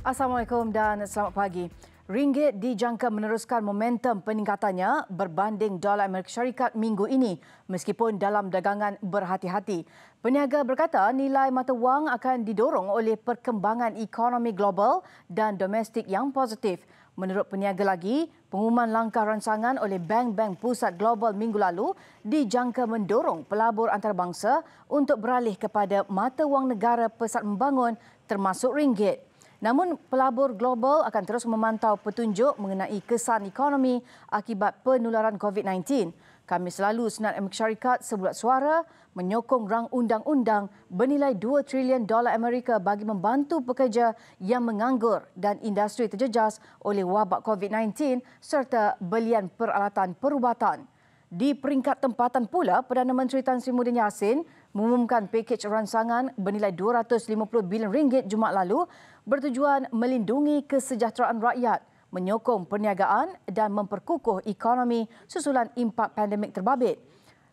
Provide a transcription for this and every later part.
Assalamualaikum dan selamat pagi. Ringgit dijangka meneruskan momentum peningkatannya berbanding dolar Amerika Syarikat minggu ini meskipun dalam dagangan berhati-hati. Peniaga berkata nilai mata wang akan didorong oleh perkembangan ekonomi global dan domestik yang positif. Menurut peniaga lagi, pengumuman langkah ransangan oleh bank-bank pusat global minggu lalu dijangka mendorong pelabur antarabangsa untuk beralih kepada mata wang negara pesat membangun termasuk ringgit. Namun pelabur global akan terus memantau petunjuk mengenai kesan ekonomi akibat penularan COVID-19. Kami selalu Senat Amerika Syarikat sebulat suara menyokong rang undang-undang bernilai 2 trilion dolar Amerika bagi membantu pekerja yang menganggur dan industri terjejas oleh wabak COVID-19 serta belian peralatan perubatan. Di peringkat tempatan pula, Perdana Menteri Tan Sri Muhyiddin Yassin mengumumkan pakej ransangan bernilai 250 bilion ringgit Jumaat lalu bertujuan melindungi kesejahteraan rakyat, menyokong perniagaan dan memperkukuh ekonomi susulan impak pandemik terbabit.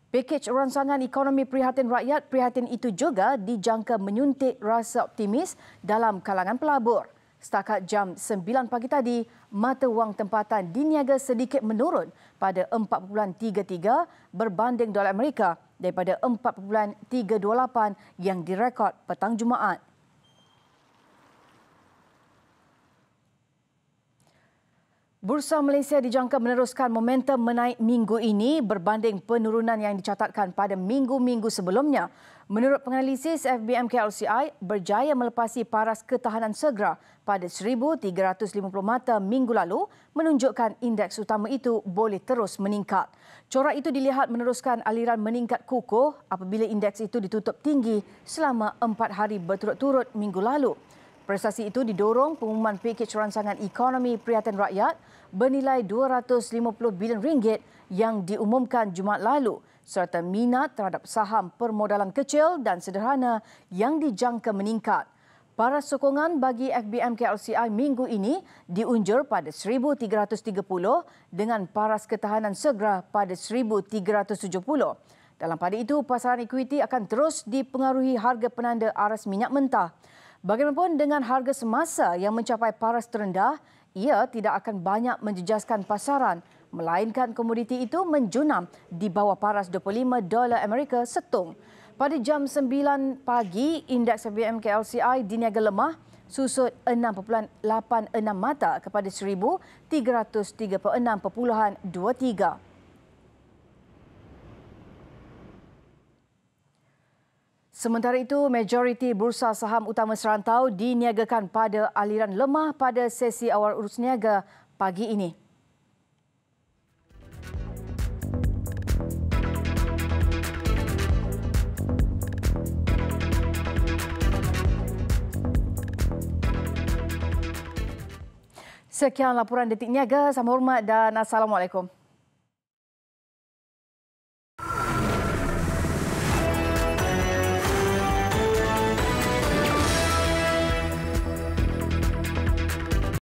Pakej ransangan ekonomi prihatin rakyat prihatin itu juga dijangka menyuntik rasa optimis dalam kalangan pelabur. Setakat jam 9 pagi tadi, mata wang tempatan diniaga sedikit menurun pada 4.33 berbanding dolar Amerika daripada 4.328 yang direkod petang Jumaat. Bursa Malaysia dijangka meneruskan momentum menaik minggu ini berbanding penurunan yang dicatatkan pada minggu-minggu sebelumnya. Menurut penganalisis FBM KLCI, berjaya melepasi paras ketahanan segera pada 1,350 mata minggu lalu menunjukkan indeks utama itu boleh terus meningkat. Corak itu dilihat meneruskan aliran meningkat kukuh apabila indeks itu ditutup tinggi selama empat hari berturut-turut minggu lalu. Prestasi itu didorong pengumuman pakej rancangan ekonomi prihatin rakyat bernilai 250 bilion ringgit yang diumumkan Jumaat lalu serta minat terhadap saham permodalan kecil dan sederhana yang dijangka meningkat. Para sokongan bagi FBM KLCI minggu ini diunjur pada 1330 dengan paras ketahanan segera pada 1370. Dalam pada itu, pasaran ekuiti akan terus dipengaruhi harga penanda aras minyak mentah. Bagaimanapun dengan harga semasa yang mencapai paras terendah, ia tidak akan banyak menjejaskan pasaran melainkan komoditi itu menjunam di bawah paras 25 dolar Amerika setung. Pada jam 9 pagi, indeks BMK LCI diniaga lemah susut 6.86 mata kepada 1,336.23. Sementara itu, majoriti bursa saham utama serantau diniagakan pada aliran lemah pada sesi awal urus niaga pagi ini. Sekian laporan detik niaga. Sama hormat dan Assalamualaikum.